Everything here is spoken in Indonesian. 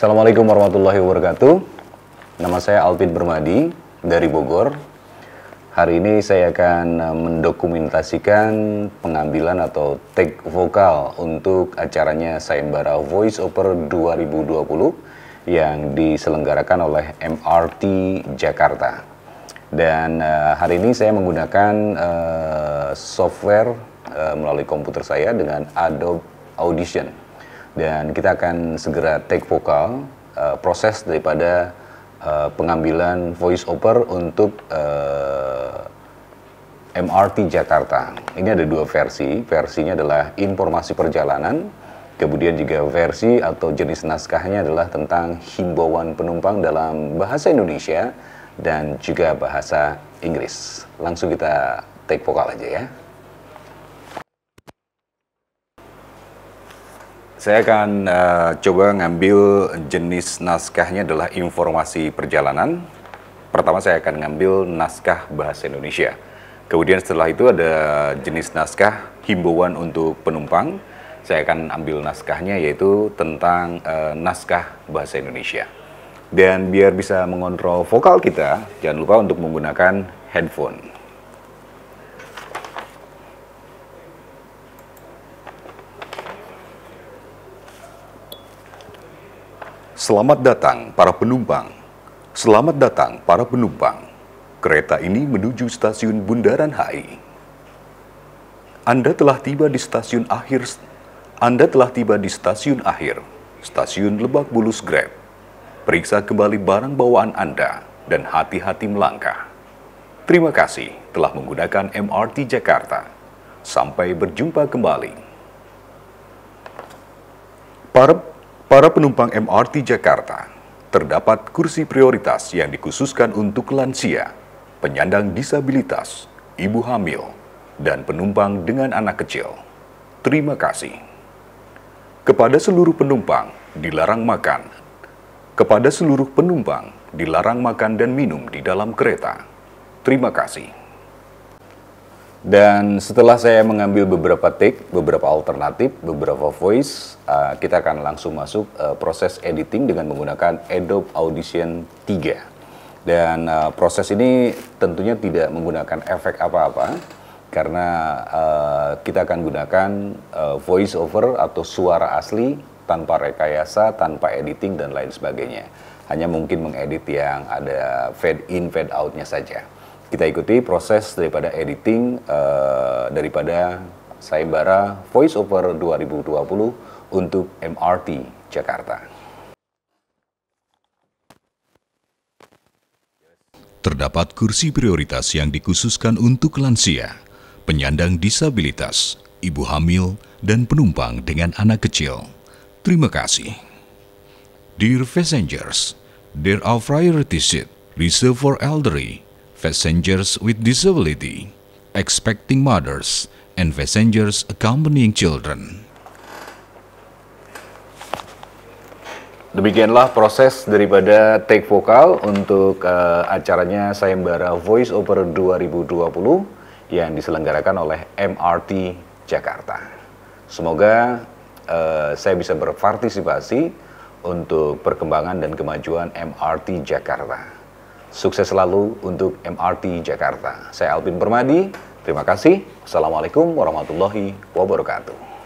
Assalamualaikum warahmatullahi wabarakatuh. Nama saya Alvin Bermadi dari Bogor. Hari ini saya akan eh, mendokumentasikan pengambilan atau take vokal untuk acaranya Sayembara Voice Over 2020 yang diselenggarakan oleh MRT Jakarta. Dan eh, hari ini saya menggunakan eh, software melalui komputer saya dengan Adobe Audition dan kita akan segera take vokal uh, proses daripada uh, pengambilan voice over untuk uh, eh, MRT Jakarta. Ini ada dua versi. Versinya adalah informasi perjalanan, kemudian juga versi atau jenis naskahnya adalah tentang himbauan penumpang dalam bahasa Indonesia dan juga bahasa Inggris. Langsung kita take vokal aja ya. Saya akan uh, coba ngambil jenis naskahnya adalah informasi perjalanan. Pertama saya akan ngambil naskah bahasa Indonesia. Kemudian setelah itu ada jenis naskah himbauan untuk penumpang. Saya akan ambil naskahnya yaitu tentang uh, naskah bahasa Indonesia. Dan biar bisa mengontrol vokal kita, jangan lupa untuk menggunakan handphone. Selamat datang para penumpang. Selamat datang para penumpang. Kereta ini menuju stasiun Bundaran HI. Anda telah tiba di stasiun akhir. Anda telah tiba di stasiun akhir, stasiun Lebak Bulus Grab. Periksa kembali barang bawaan Anda dan hati-hati melangkah. Terima kasih telah menggunakan MRT Jakarta. Sampai berjumpa kembali. Para Para penumpang MRT Jakarta, terdapat kursi prioritas yang dikhususkan untuk lansia, penyandang disabilitas, ibu hamil, dan penumpang dengan anak kecil. Terima kasih. Kepada seluruh penumpang, dilarang makan. Kepada seluruh penumpang, dilarang makan dan minum di dalam kereta. Terima kasih. Dan setelah saya mengambil beberapa take, beberapa alternatif, beberapa voice, uh, kita akan langsung masuk uh, proses editing dengan menggunakan Adobe Audition 3. Dan uh, proses ini tentunya tidak menggunakan efek apa-apa, karena uh, kita akan gunakan uh, voice over atau suara asli tanpa rekayasa, tanpa editing dan lain sebagainya. Hanya mungkin mengedit yang ada fade in, fade out-nya saja kita ikuti proses daripada editing uh, daripada Saibara Voice Over 2020 untuk MRT Jakarta. Terdapat kursi prioritas yang dikhususkan untuk lansia, penyandang disabilitas, ibu hamil, dan penumpang dengan anak kecil. Terima kasih. Dear passengers, there are priority seats reserved for elderly passengers with disability, expecting mothers, and passengers accompanying children. Demikianlah proses daripada take vokal untuk uh, acaranya Sayembara Voice Over 2020 yang diselenggarakan oleh MRT Jakarta. Semoga uh, saya bisa berpartisipasi untuk perkembangan dan kemajuan MRT Jakarta. Sukses selalu untuk MRT Jakarta. Saya Alvin Permadi, terima kasih. Assalamualaikum warahmatullahi wabarakatuh.